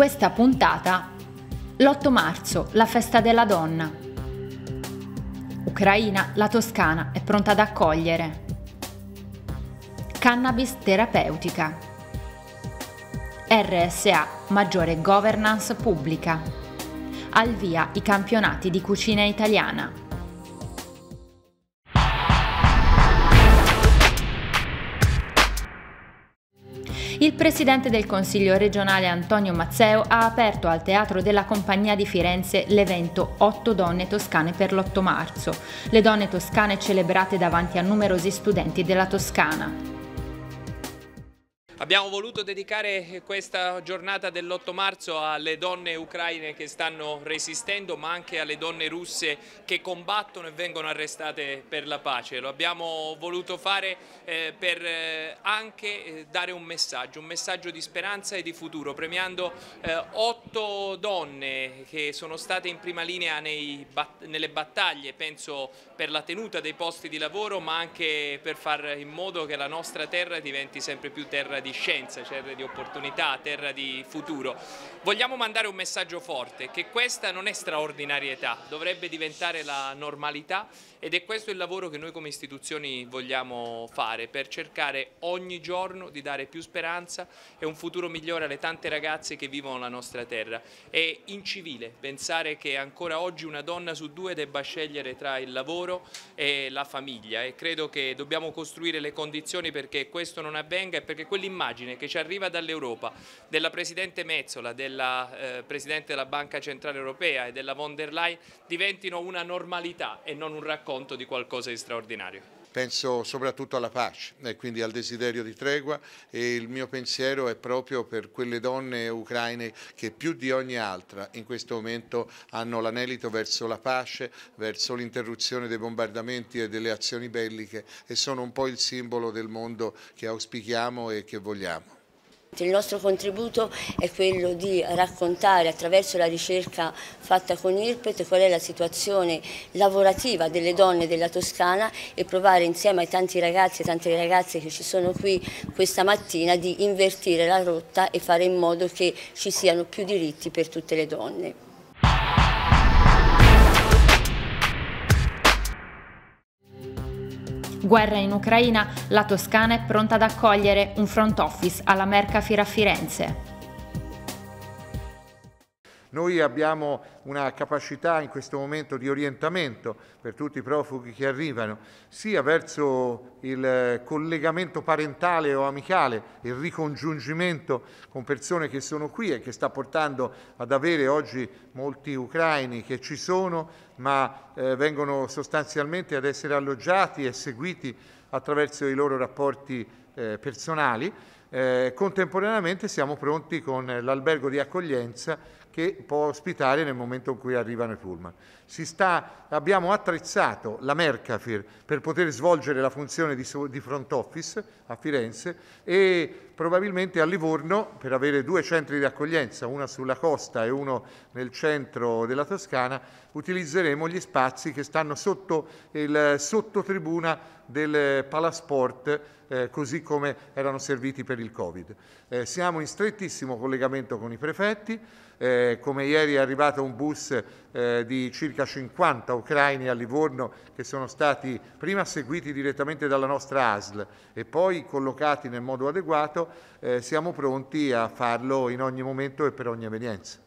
questa puntata l'8 marzo, la festa della donna. Ucraina, la Toscana è pronta ad accogliere. Cannabis terapeutica. RSA, maggiore governance pubblica. Al via i campionati di cucina italiana. il presidente del Consiglio regionale Antonio Mazzeo ha aperto al Teatro della Compagnia di Firenze l'evento 8 donne toscane per l'8 marzo, le donne toscane celebrate davanti a numerosi studenti della Toscana. Abbiamo voluto dedicare questa giornata dell'8 marzo alle donne ucraine che stanno resistendo ma anche alle donne russe che combattono e vengono arrestate per la pace. Lo abbiamo voluto fare eh, per eh, anche eh, dare un messaggio, un messaggio di speranza e di futuro, premiando otto donne che sono state in prima linea nei, nelle battaglie, penso per la tenuta dei posti di lavoro ma anche per fare in modo che la nostra terra diventi sempre più terra di di scienza, terra cioè di opportunità, terra di futuro. Vogliamo mandare un messaggio forte, che questa non è straordinarietà, dovrebbe diventare la normalità ed è questo il lavoro che noi come istituzioni vogliamo fare per cercare ogni giorno di dare più speranza e un futuro migliore alle tante ragazze che vivono la nostra terra. È incivile pensare che ancora oggi una donna su due debba scegliere tra il lavoro e la famiglia e credo che dobbiamo costruire le condizioni perché questo non avvenga e perché quell'immagine immagine che ci arriva dall'Europa, della Presidente Mezzola, della eh, Presidente della Banca Centrale Europea e della von der Leyen diventino una normalità e non un racconto di qualcosa di straordinario penso soprattutto alla pace e quindi al desiderio di tregua e il mio pensiero è proprio per quelle donne ucraine che più di ogni altra in questo momento hanno l'anelito verso la pace, verso l'interruzione dei bombardamenti e delle azioni belliche e sono un po' il simbolo del mondo che auspichiamo e che vogliamo. Il nostro contributo è quello di raccontare attraverso la ricerca fatta con IRPET qual è la situazione lavorativa delle donne della Toscana e provare insieme ai tanti ragazzi e tante ragazze che ci sono qui questa mattina di invertire la rotta e fare in modo che ci siano più diritti per tutte le donne. Guerra in Ucraina, la Toscana è pronta ad accogliere un front office alla a Firenze. Noi abbiamo una capacità in questo momento di orientamento per tutti i profughi che arrivano, sia verso il collegamento parentale o amicale, il ricongiungimento con persone che sono qui e che sta portando ad avere oggi molti ucraini che ci sono, ma eh, vengono sostanzialmente ad essere alloggiati e seguiti attraverso i loro rapporti eh, personali. Eh, contemporaneamente siamo pronti con l'albergo di accoglienza che può ospitare nel momento in cui arrivano i pullman sta, abbiamo attrezzato la Mercafir per poter svolgere la funzione di, di front office a Firenze e probabilmente a Livorno per avere due centri di accoglienza, uno sulla costa e uno nel centro della Toscana, utilizzeremo gli spazi che stanno sotto il sottotribuna del Palasport eh, così come erano serviti per il Covid. Eh, siamo in strettissimo collegamento con i prefetti, eh, come ieri è arrivato un bus eh, di circa circa 50 ucraini a Livorno che sono stati prima seguiti direttamente dalla nostra ASL e poi collocati nel modo adeguato, eh, siamo pronti a farlo in ogni momento e per ogni evenienza.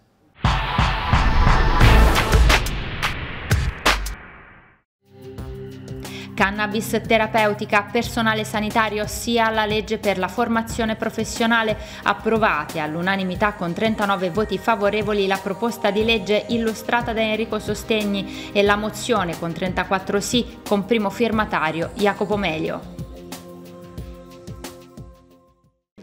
cannabis terapeutica, personale sanitario sia la legge per la formazione professionale approvate all'unanimità con 39 voti favorevoli la proposta di legge illustrata da Enrico Sostegni e la mozione con 34 sì con primo firmatario Jacopo Melio.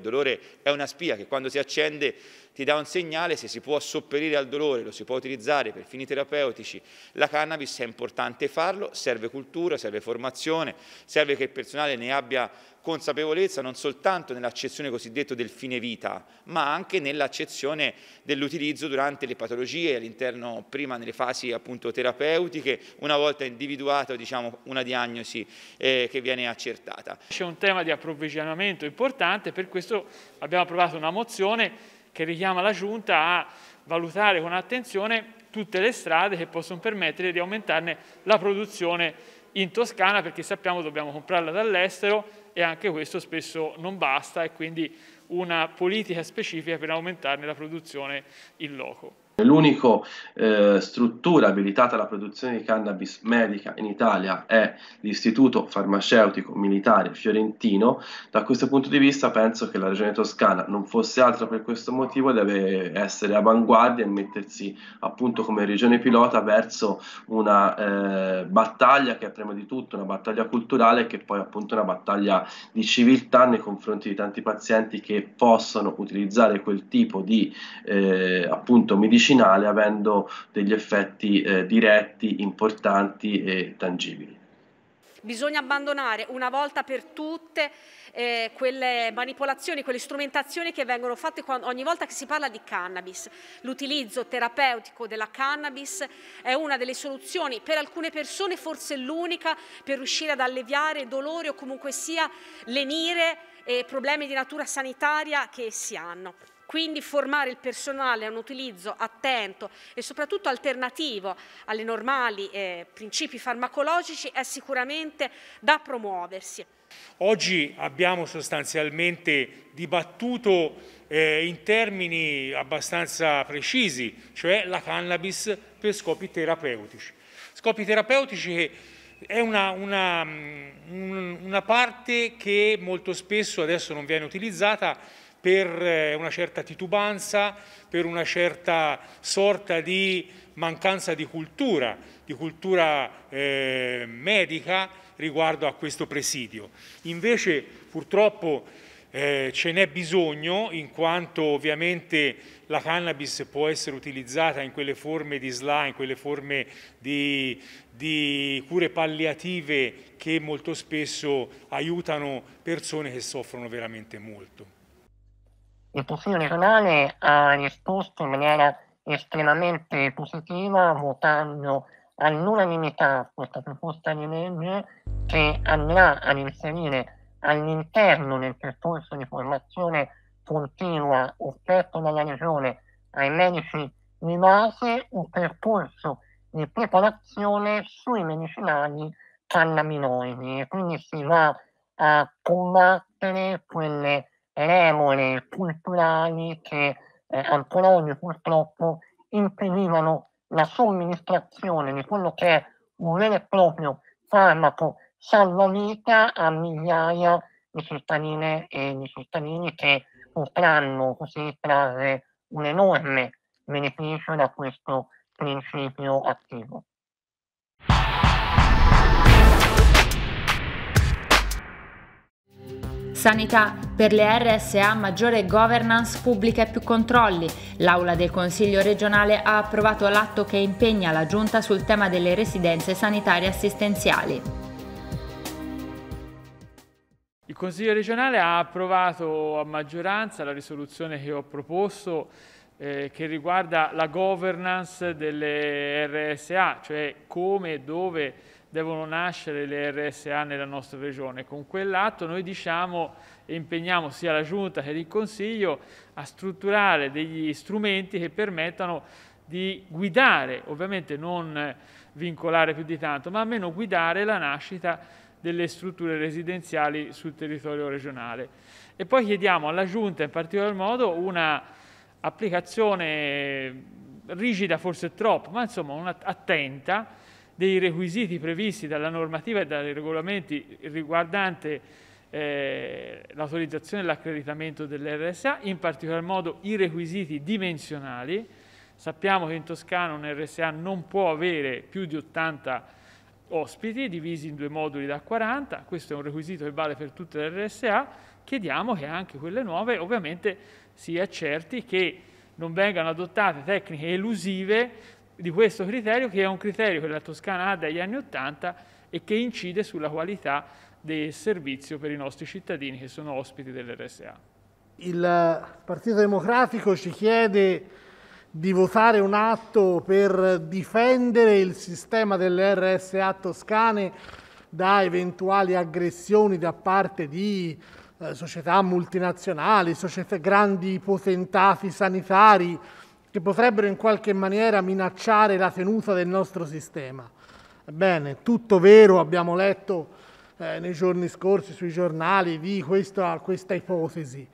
Il dolore è una spia che quando si accende ti dà un segnale, se si può sopperire al dolore, lo si può utilizzare per fini terapeutici, la cannabis è importante farlo, serve cultura, serve formazione, serve che il personale ne abbia consapevolezza non soltanto nell'accezione cosiddetta del fine vita, ma anche nell'accezione dell'utilizzo durante le patologie all'interno, prima nelle fasi appunto terapeutiche, una volta individuata diciamo, una diagnosi eh, che viene accertata. C'è un tema di approvvigionamento importante, per questo abbiamo approvato una mozione che richiama la Giunta a valutare con attenzione tutte le strade che possono permettere di aumentarne la produzione in Toscana perché sappiamo che dobbiamo comprarla dall'estero e anche questo spesso non basta e quindi una politica specifica per aumentarne la produzione in loco. L'unica eh, struttura abilitata alla produzione di cannabis medica in Italia è l'Istituto Farmaceutico Militare Fiorentino. Da questo punto di vista penso che la regione toscana non fosse altro per questo motivo deve essere avanguardia e mettersi appunto come regione pilota verso una eh, battaglia che è prima di tutto una battaglia culturale che poi appunto una battaglia di civiltà nei confronti di tanti pazienti che possono utilizzare quel tipo di eh, appunto medicina medicinale avendo degli effetti eh, diretti, importanti e tangibili. Bisogna abbandonare una volta per tutte eh, quelle manipolazioni, quelle strumentazioni che vengono fatte quando, ogni volta che si parla di cannabis. L'utilizzo terapeutico della cannabis è una delle soluzioni, per alcune persone forse l'unica, per riuscire ad alleviare dolori o comunque sia lenire eh, problemi di natura sanitaria che si hanno. Quindi formare il personale a un utilizzo attento e soprattutto alternativo alle normali eh, principi farmacologici è sicuramente da promuoversi. Oggi abbiamo sostanzialmente dibattuto eh, in termini abbastanza precisi, cioè la cannabis per scopi terapeutici. Scopi terapeutici che è una, una, una parte che molto spesso adesso non viene utilizzata per eh, una certa titubanza, per una certa sorta di mancanza di cultura, di cultura eh, medica riguardo a questo presidio. Invece purtroppo eh, ce n'è bisogno in quanto ovviamente la cannabis può essere utilizzata in quelle forme di SLA, in quelle forme di, di cure palliative che molto spesso aiutano persone che soffrono veramente molto il Consiglio regionale ha risposto in maniera estremamente positiva votando all'unanimità questa proposta di legge che andrà ad inserire all'interno del percorso di formazione continua offerto dalla Regione ai medici di base un percorso di preparazione sui medicinali cannabinoidi e quindi si va a combattere quelle remore culturali che eh, ancora oggi purtroppo impedivano la somministrazione di quello che è un vero e proprio farmaco salvavita a migliaia di cittadine e di cittadini che potranno così trarre un enorme beneficio da questo principio attivo. Sanità, per le RSA maggiore governance pubblica e più controlli. L'Aula del Consiglio regionale ha approvato l'atto che impegna la Giunta sul tema delle residenze sanitarie assistenziali. Il Consiglio regionale ha approvato a maggioranza la risoluzione che ho proposto eh, che riguarda la governance delle RSA, cioè come e dove devono nascere le RSA nella nostra regione. Con quell'atto noi diciamo e impegniamo sia la Giunta che il Consiglio a strutturare degli strumenti che permettano di guidare, ovviamente non vincolare più di tanto, ma almeno guidare la nascita delle strutture residenziali sul territorio regionale. E poi chiediamo alla Giunta in particolar modo un'applicazione rigida, forse troppo, ma insomma attenta, dei requisiti previsti dalla normativa e dai regolamenti riguardante eh, l'autorizzazione e l'accreditamento dell'RSA, in particolar modo i requisiti dimensionali. Sappiamo che in Toscana un RSA non può avere più di 80 ospiti divisi in due moduli da 40, questo è un requisito che vale per tutte le RSA, chiediamo che anche quelle nuove ovviamente si accerti che non vengano adottate tecniche elusive di questo criterio che è un criterio che la Toscana ha dagli anni Ottanta e che incide sulla qualità del servizio per i nostri cittadini che sono ospiti dell'RSA. Il Partito Democratico ci chiede di votare un atto per difendere il sistema delle RSA toscane da eventuali aggressioni da parte di eh, società multinazionali, società, grandi potentati sanitari, che potrebbero in qualche maniera minacciare la tenuta del nostro sistema. Ebbene, tutto vero, abbiamo letto eh, nei giorni scorsi sui giornali di questa, questa ipotesi,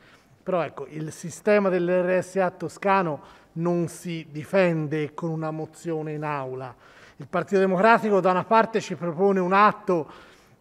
però ecco, il sistema dell'RSA toscano non si difende con una mozione in aula. Il Partito Democratico da una parte ci propone un atto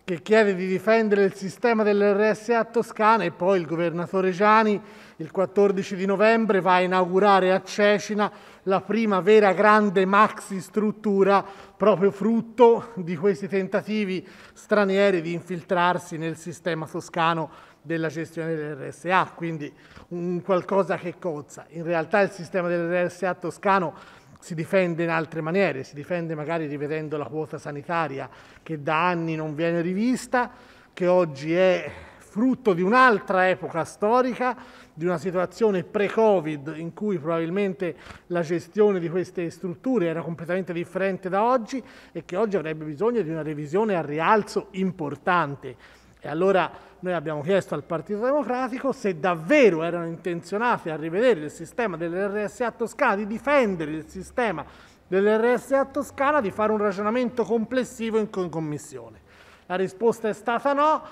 che chiede di difendere il sistema dell'RSA toscana e poi il governatore Gianni il 14 di novembre va a inaugurare a Cecina la prima vera grande maxi struttura proprio frutto di questi tentativi stranieri di infiltrarsi nel sistema toscano della gestione dell'RSA, quindi un qualcosa che cozza. In realtà il sistema dell'RSA toscano si difende in altre maniere, si difende magari rivedendo la quota sanitaria che da anni non viene rivista, che oggi è frutto di un'altra epoca storica, di una situazione pre-Covid in cui probabilmente la gestione di queste strutture era completamente differente da oggi e che oggi avrebbe bisogno di una revisione a rialzo importante. E allora noi abbiamo chiesto al Partito Democratico se davvero erano intenzionati a rivedere il sistema dell'RSA Toscana, di difendere il sistema dell'RSA Toscana, di fare un ragionamento complessivo in, Commissione. La risposta è stata no.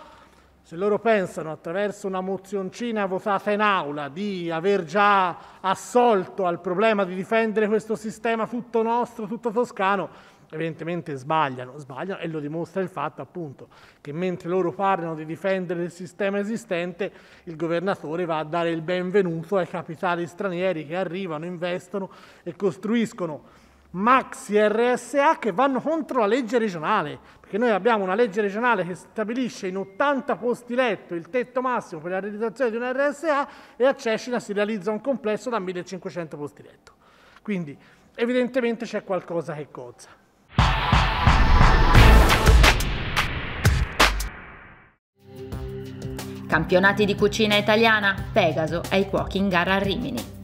Se loro pensano attraverso una mozioncina votata in aula di aver già assolto al problema di difendere questo sistema tutto nostro, tutto toscano, evidentemente sbagliano, sbagliano e lo dimostra il fatto appunto che mentre loro parlano di difendere il sistema esistente, il governatore va a dare il benvenuto ai capitali stranieri che arrivano, investono e costruiscono maxi RSA che vanno contro la legge regionale, perché noi abbiamo una legge regionale che stabilisce in 80 posti letto il tetto massimo per la realizzazione di un RSA e a Cecina si realizza un complesso da 1500 posti letto. Quindi evidentemente c'è qualcosa che cozza. Campionati di cucina italiana, Pegaso ai cuochi in gara a Rimini.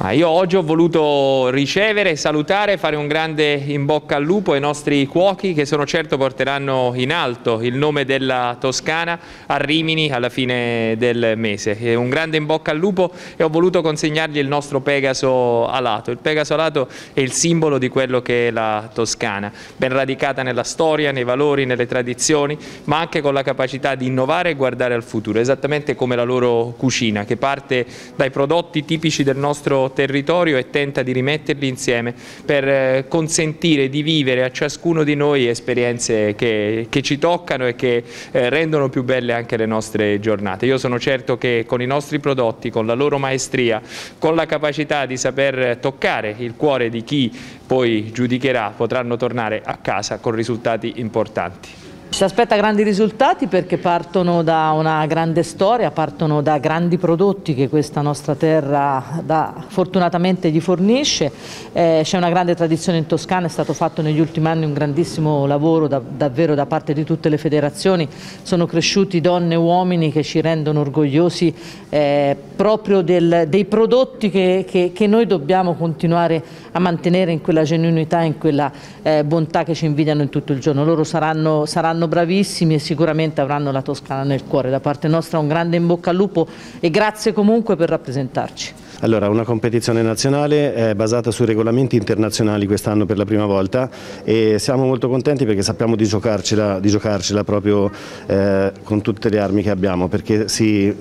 Ah, io oggi ho voluto ricevere, salutare, fare un grande in bocca al lupo ai nostri cuochi che sono certo porteranno in alto il nome della Toscana a Rimini alla fine del mese. E un grande in bocca al lupo e ho voluto consegnargli il nostro Pegaso alato. Il Pegaso alato è il simbolo di quello che è la Toscana, ben radicata nella storia, nei valori, nelle tradizioni, ma anche con la capacità di innovare e guardare al futuro, esattamente come la loro cucina che parte dai prodotti tipici del nostro territorio e tenta di rimetterli insieme per eh, consentire di vivere a ciascuno di noi esperienze che, che ci toccano e che eh, rendono più belle anche le nostre giornate. Io sono certo che con i nostri prodotti, con la loro maestria, con la capacità di saper toccare il cuore di chi poi giudicherà potranno tornare a casa con risultati importanti. Si aspetta grandi risultati perché partono da una grande storia, partono da grandi prodotti che questa nostra terra da, fortunatamente gli fornisce. Eh, c'è una grande tradizione in Toscana, è stato fatto negli ultimi anni un grandissimo lavoro da, davvero da parte di tutte le federazioni. Sono cresciuti donne e uomini che ci rendono orgogliosi eh, proprio del, dei prodotti che, che, che, noi dobbiamo continuare a mantenere in quella genuinità, in quella eh, bontà che ci invidiano in tutto il giorno. Loro saranno, saranno saranno bravissimi e sicuramente avranno la Toscana nel cuore. Da parte nostra un grande in bocca al lupo e grazie comunque per rappresentarci. Allora, una competizione nazionale è eh, basata su regolamenti internazionali quest'anno per la prima volta e siamo molto contenti perché sappiamo di giocarcela, di giocarcela proprio eh, con tutte le armi che abbiamo perché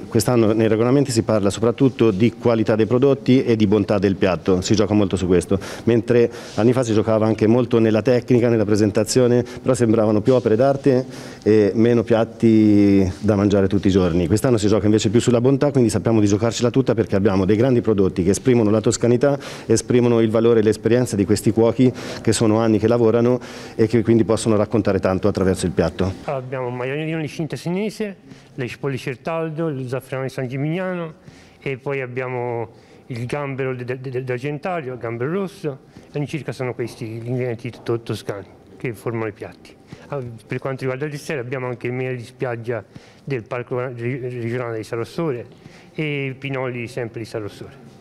quest'anno nei regolamenti si parla soprattutto di qualità dei prodotti e di bontà del piatto, si gioca molto su questo, mentre anni fa si giocava anche molto nella tecnica, nella presentazione, però sembravano più opere d'arte e meno piatti da mangiare tutti i giorni. Quest'anno si gioca invece più sulla bontà, quindi sappiamo di giocarcela tutta perché abbiamo dei grandi prodotti che esprimono la toscanità, esprimono il valore e l'esperienza di questi cuochi che sono anni che lavorano e che quindi possono raccontare tanto attraverso il piatto. abbiamo il maialino di cinta senese, le cipolle certaldo, zafferano di San Gimignano e poi abbiamo il gambero d'argentario, il gambero rosso, all'incirca sono questi gli ingredienti toscani che formano i piatti. Ah, per quanto riguarda il dessert abbiamo anche il miele di spiaggia del Parco regionale di Sarossore e i pinoli sempre di Sarossore.